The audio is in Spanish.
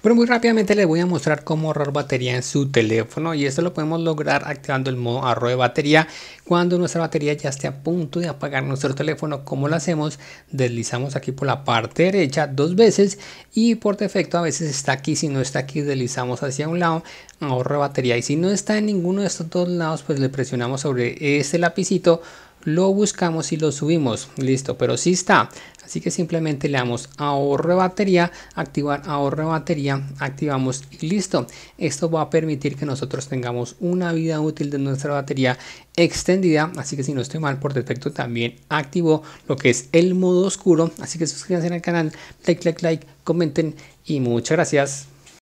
Pero muy rápidamente les voy a mostrar cómo ahorrar batería en su teléfono y esto lo podemos lograr activando el modo ahorro de batería cuando nuestra batería ya esté a punto de apagar nuestro teléfono. ¿Cómo lo hacemos? Deslizamos aquí por la parte derecha dos veces y por defecto a veces está aquí, si no está aquí deslizamos hacia un lado, ahorro de batería y si no está en ninguno de estos dos lados pues le presionamos sobre este lapicito lo buscamos y lo subimos listo pero sí está así que simplemente le damos ahorro batería activar ahorro batería activamos y listo esto va a permitir que nosotros tengamos una vida útil de nuestra batería extendida así que si no estoy mal por defecto también activo lo que es el modo oscuro así que suscríbanse al canal like like like comenten y muchas gracias